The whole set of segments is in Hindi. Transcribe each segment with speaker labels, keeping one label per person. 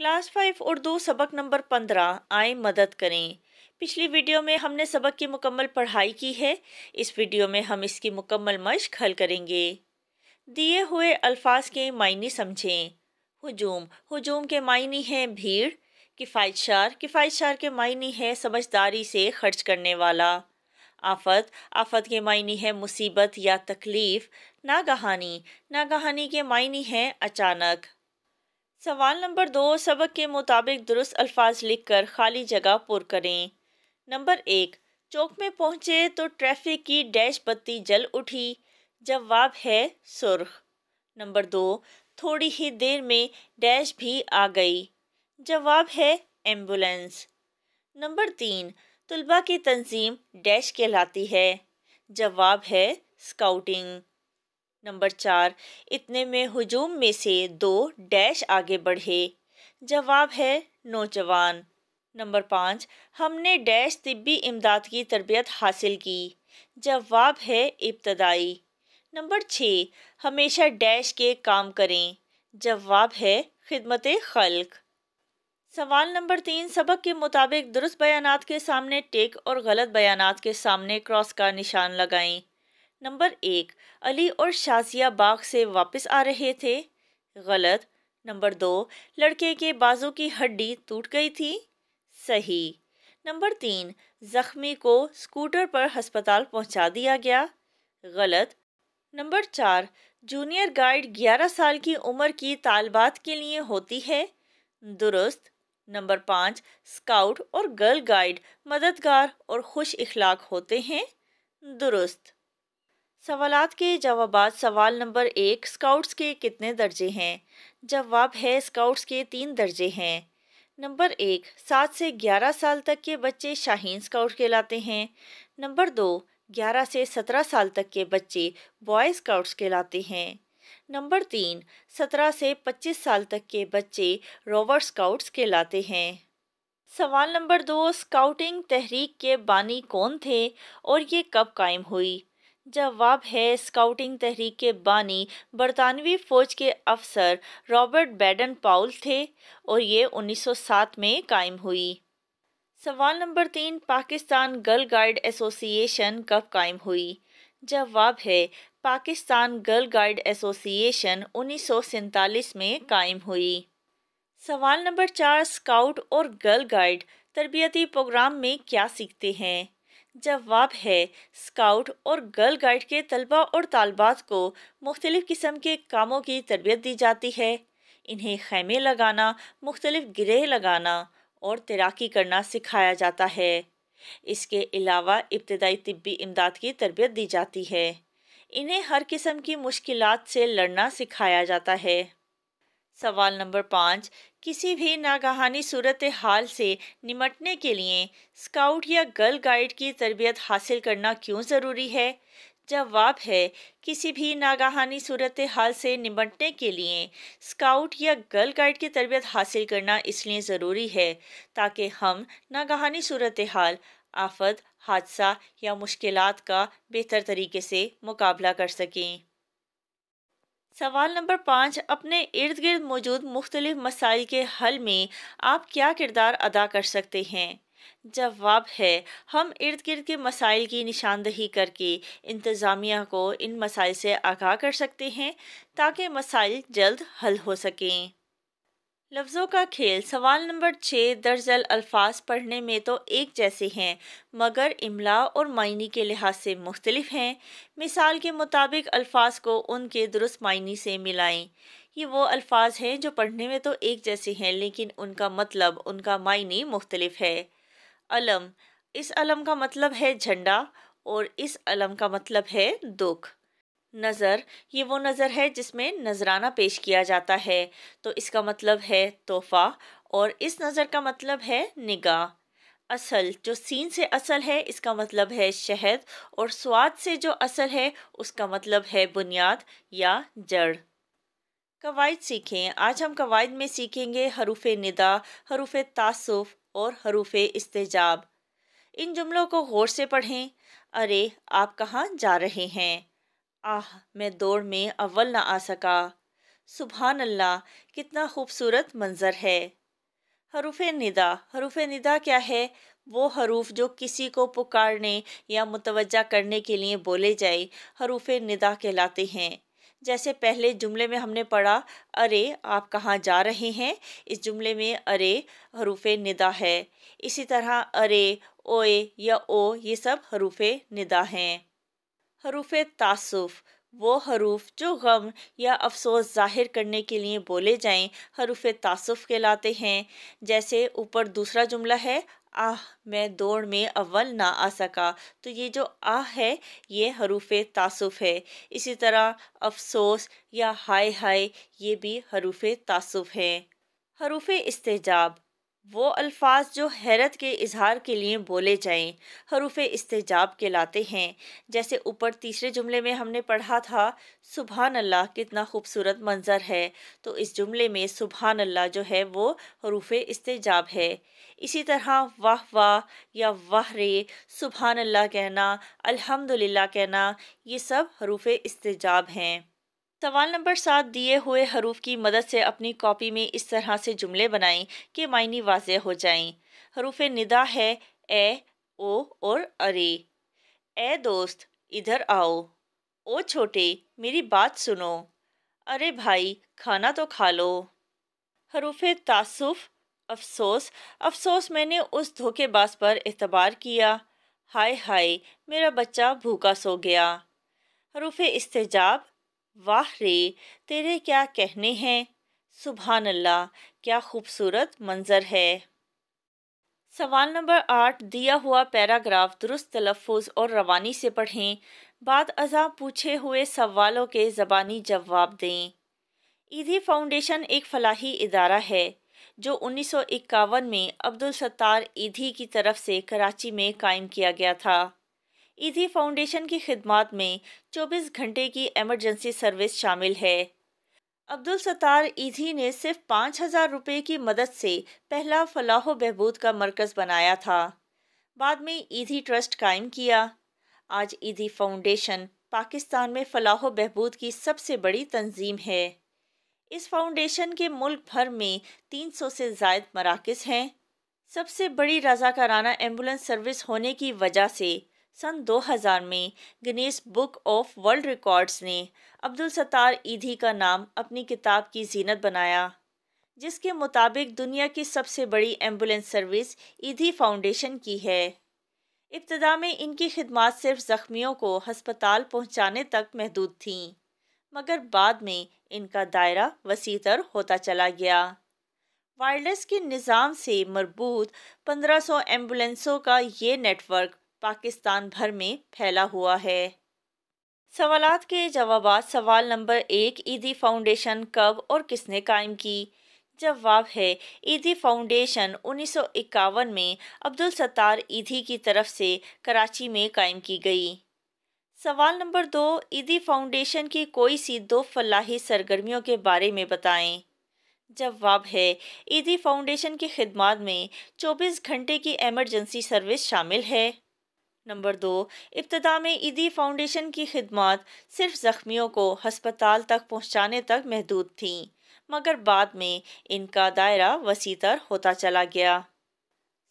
Speaker 1: क्लास फाइव उर्दू सबक नंबर पंद्रह आए मदद करें पिछली वीडियो में हमने सबक की मुकम्मल पढ़ाई की है इस वीडियो में हम इसकी मुकम्मल मश्क हल करेंगे दिए हुए अल्फाज के मायने समझें हजूम हजूम के मायने हैं भीड़ किफ़ायतशार किफ़ायतशार के मायने हैं समझदारी से खर्च करने वाला आफत आफत के मायने है मुसीबत या तकलीफ़ नागहानी नागहानी के मायने हैं अचानक सवाल नंबर दो सबक के मुताबिक दुरुस्त अल्फाज लिख कर खाली जगह पुर करें नंबर एक चौक में पहुँचे तो ट्रैफिक की डैश बत्ती जल उठी जवाब है सुर्ख नंबर दो थोड़ी ही देर में डैश भी आ गई जवाब है एम्बुलेंस नंबर तीन तलबा की तंजीम डैश कहलाती है जवाब है स्काउटिंग नंबर चार इतने में हजूम में से दो डैश आगे बढ़े जवाब है नौजवान नंबर पाँच हमने डैश तिब्बी इमदाद की तरबियत हासिल की जवाब है इब्तदाई नंबर छः हमेशा डैश के काम करें जवाब है खिदमत खल्क सवाल नंबर तीन सबक के मुताबिक दुरुस्त बयानात के सामने टेक और गलत बयानात के सामने क्रॉस का निशान लगाएं नंबर एक अली और शाजिया बाग से वापस आ रहे थे गलत नंबर दो लड़के के बाजू की हड्डी टूट गई थी सही नंबर तीन जख्मी को स्कूटर पर अस्पताल पहुंचा दिया गया गलत नंबर चार जूनियर गाइड 11 साल की उम्र की तालबात के लिए होती है दुरुस्त नंबर पाँच स्काउट और गर्ल गाइड मददगार और खुश इखलाक होते हैं दुरुस्त सवाल के जवाब सवाल नंबर एक स्काउट्स के कितने दर्जे हैं जवाब है स्काउट्स के तीन दर्जे हैं नंबर एक सात से ग्यारह साल तक के बच्चे शाहीन स्काउट कहलाते हैं नंबर दो ग्यारह से सत्रह साल तक के बच्चे बॉय स्काउट्स कहलाते हैं नंबर तीन सत्रह से पच्चीस साल तक के बच्चे रोवर स्काउट्स कहलाते हैं सवाल नंबर दो स्काउटिंग तहरीक के बानी कौन थे और ये कब कायम हुई जवाब है स्काउटिंग तहरीक के बानी बरतानवी फ़ौज के अफसर रॉबर्ट बैडन पाउल थे और ये 1907 में कायम हुई सवाल नंबर तीन पाकिस्तान गर्ल गाइड एसोसिएशन कब कायम हुई जवाब है पाकिस्तान गर्ल गाइड एसोसिएशन उन्नीस में कायम हुई सवाल नंबर चार स्काउट और गर्ल गाइड तरबियती प्रोग्राम में क्या सीखते हैं जवाब है स्काउट और गर्ल गाइड के तलबा और तालबात को मुख्तलिफ़ किस्म के कामों की तरबियत दी जाती है इन्हें खैमे लगाना मुख्तलिफ़ ग्रह लगाना और तैराकी करना सिखाया जाता है इसके अलावा इब्तदाई तबी इमदाद की तरबियत दी जाती है इन्हें हर किस्म की मुश्किलात से लड़ना सिखाया जाता है सवाल नंबर पाँच किसी भी नागहानी सूरत हाल से निमटने के लिए स्काउट या गर्ल गाइड की तरबियत हासिल करना क्यों ज़रूरी है जवाब है किसी भी नागहानी सूरत हाल से निमटने के लिए स्काउट या गर्ल गाइड की तरबियत हासिल करना इसलिए ज़रूरी है ताकि हम नागहानी सूरत हाल आफत हादसा या मुश्किल का बेहतर तरीके से मुकाबला कर सकें सवाल नंबर पाँच अपने इर्द गिर्द मौजूद मुख्तलिफ मसाइल के हल में आप क्या किरदार अदा कर सकते हैं जवाब है हम इर्द गिर्द के मसाइल की निशानदही करके इंतज़ामिया को इन मसाइल से आगाह कर सकते हैं ताकि मसाइल जल्द हल हो सकें लफ्ज़ों का खेल सवाल नंबर छः दर्जल अल्फाज पढ़ने में तो एक जैसे हैं मगर इमला और मायने के लिहाज से मुख्तलिफ हैं मिसाल के मुताबिक अल्फाज को उनके दुरुस्त मायने से मिलाएं ये वो अल्फाज हैं जो पढ़ने में तो एक जैसे हैं लेकिन उनका मतलब उनका मायने मुख्तलिफ है अलम इस अलम का मतलब है झंडा और इस अलम का मतलब है दुख नज़र ये वो नज़र है जिसमें नजराना पेश किया जाता है तो इसका मतलब है तोहफा और इस नज़र का मतलब है निगाह असल जो सीन से असल है इसका मतलब है शहद और स्वाद से जो असल है उसका मतलब है बुनियाद या जड़ कवायद सीखें आज हम कवायद में सीखेंगे हरूफ निदा हरूफ तासुफ़ और हरूफ इस्तेजाब इन जुमलों को गौर से पढ़ें अरे आप कहाँ जा रहे हैं आह मैं दौड़ में अव्वल ना आ सका सुबहान अल्लाह कितना खूबसूरत मंज़र है हरूफ निदा हरूफ निदा क्या है वो हरूफ जो किसी को पुकारने या मुतवजा करने के लिए बोले जाए हरूफ निदा कहलाते हैं जैसे पहले जुमले में हमने पढ़ा अरे आप कहाँ जा रहे हैं इस जुमले में अरे हरूफ निदा है इसी तरह अरे ओए या ओ ये सब हरूफ निदा हैं हरूफ तासुफ़ वो हरूफ जो गम या अफसोस ज़ाहिर करने के लिए बोले जाएं हरूफ तासुफ़ कहलाते हैं जैसे ऊपर दूसरा जुमला है आह मैं दौड़ में अव्वल ना आ सका तो ये जो आह है ये हरूफ तासुफ़ है इसी तरह अफसोस या हाय हाय ये भी हरूफ तासुफ़ हैं हरूफ इस्तेजाब वो अल्फाज जो हैरत के इजहार के लिए बोले जाएं हरूफ इस्तेजाब के लाते हैं जैसे ऊपर तीसरे जुमले में हमने पढ़ा था सुबहान अल्लाह कितना खूबसूरत मंज़र है तो इस जुमले में सुबहान अल्लाह जो है वो हरूफ इस्तेजाब है इसी तरह वाह वाह या वाह रे सुबहान अल्लाह कहना अल्हम्दुलिल्लाह कहना ये सब हरूफ इस्तेजाब हैं सवाल नंबर सात दिए हुए हरूफ की मदद से अपनी कॉपी में इस तरह से जुमले बनाएं कि मायने वाज हो जाएं। हरूफ निदा है ए ओ और अरे ए दोस्त इधर आओ ओ छोटे मेरी बात सुनो अरे भाई खाना तो खा लो हरूफ तासुफ अफसोस अफसोस मैंने उस धोखेबाज पर एतबार किया हाय हाय मेरा बच्चा भूखा सो गया हरूफ इस्तेजाब वाह रे तेरे क्या कहने हैं सुबहान अल्लाह क्या खूबसूरत मंज़र है सवाल नंबर आठ दिया हुआ पैराग्राफ दुरुस्त तलफ़ और रवानी से पढ़ें बाद अज़ा पूछे हुए सवालों के ज़बानी जवाब दें ईदी फाउंडेशन एक फलाही इदारा है जो उन्नीस में अब्दुल सत्तार ईदी की तरफ से कराची में कायम किया गया था ईजी फाउंडेशन की खिदमत में 24 घंटे की एमरजेंसी सर्विस शामिल है अब्दुल सतार ईजी ने सिर्फ पाँच हज़ार रुपये की मदद से पहला फलाह बहबूद का मरकज़ बनाया था बाद में ईजी ट्रस्ट कायम किया आज ईदी फाउंडेशन पाकिस्तान में फलाह बहबूद की सबसे बड़ी तंजीम है इस फाउंडेशन के मुल्क भर में 300 से जायद मराकज़ हैं सबसे बड़ी रजाकाराना एम्बुलेंस सर्विस होने की वजह से सन 2000 में Guinness book of world records ने अब्दुल सतार ईदी का नाम अपनी किताब की जीनत बनाया जिसके मुताबिक दुनिया की सबसे बड़ी एम्बुलेंस सर्विस ईदी फाउंडेशन की है इब्तदा में इनकी खिदमत सिर्फ ज़ख्मियों को हस्पताल पहुंचाने तक महदूद थीं मगर बाद में इनका दायरा वसी तर होता चला गया वायरलेस के निज़ाम से मरबूत 1500 एम्बुलेंसों का ये नेटवर्क पाकिस्तान भर में फैला हुआ है सवाल के जवाब सवाल नंबर एक ईदी फाउंडेशन कब और किसने कायम की जवाब है ईदी फाउंडेशन 1951 में अब्दुल सत्तार ईदी की तरफ से कराची में कायम की गई सवाल नंबर दो ईदी फाउंडेशन की कोई सी दो फलाही सरगर्मियों के बारे में बताएं जवाब है ईदी फाउंडेशन की खिदमत में 24 घंटे की एमरजेंसी सर्विस शामिल है नंबर दो इब्तदा में ईदी फाउंडेशन की खदमात सिर्फ ज़ख्मियों को हस्पताल तक पहुँचाने तक महदूद थीं मगर बाद में इनका दायरा वसी तर होता चला गया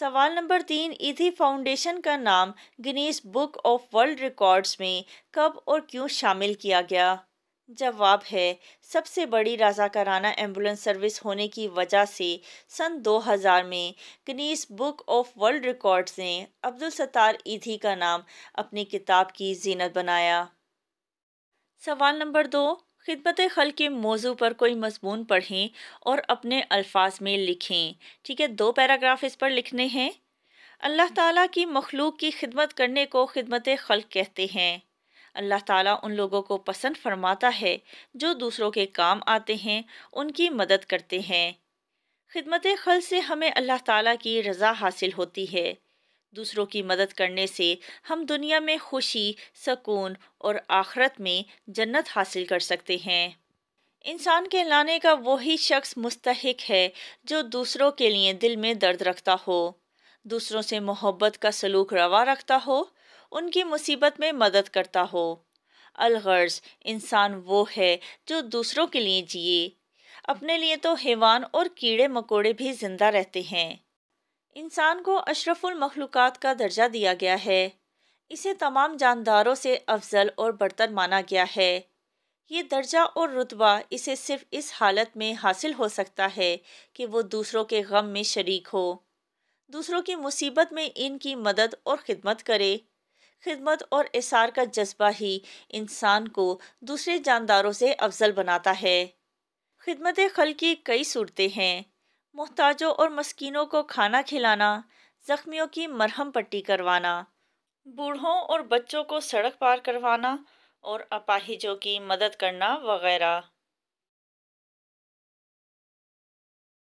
Speaker 1: सवाल नंबर तीन ईदी फाउंडेशन का नाम Guinness book of world records में कब और क्यों शामिल किया गया जवाब है सबसे बड़ी रजाकाराना एम्बुलेंस सर्विस होने की वजह से सन 2000 में Guinness book of world records ने अब्दुल सतार ईधी का नाम अपनी किताब की जीनत बनाया सवाल नंबर दो खिदमत खल के मौजू पर कोई मजमून पढ़ें और अपने अल्फाज में लिखें ठीक है दो पैराग्राफ इस पर लिखने हैं अल्लाह ताला की मखलूक की खिदमत करने को खिदमत खल कहते हैं अल्लाह ताला उन लोगों को पसंद फरमाता है जो दूसरों के काम आते हैं उनकी मदद करते हैं खिदमत खल से हमें अल्लाह ताला की रज़ा हासिल होती है दूसरों की मदद करने से हम दुनिया में खुशी सकून और आखरत में जन्नत हासिल कर सकते हैं इंसान के लाने का वही शख्स मुस्तक है जो दूसरों के लिए दिल में दर्द रखता हो दूसरों से मोहब्बत का सलूक रवा रखता हो उनकी मुसीबत में मदद करता हो अलगर्ज इंसान वो है जो दूसरों के लिए जिए अपने लिए तो हैवान और कीड़े मकोड़े भी जिंदा रहते हैं इंसान को अशरफुल मखलूक़ात का दर्जा दिया गया है इसे तमाम जानदारों से अफजल और बढ़तर माना गया है ये दर्जा और रुतबा इसे सिर्फ इस हालत में हासिल हो सकता है कि वो दूसरों के गम में शरीक हो दूसरों की मुसीबत में इनकी मदद और ख़िदमत करे खिदमत और इसार का जज्बा ही इंसान को दूसरे जानदारों से अफजल बनाता है खिदमत खल की कई सूरतें हैं मोहताजों और मस्किनों को खाना खिलाना ज़ख्मियों की मरहम पट्टी करवाना बूढ़ों और बच्चों को सड़क पार करवाना और अपाहिजों की मदद करना वगैरह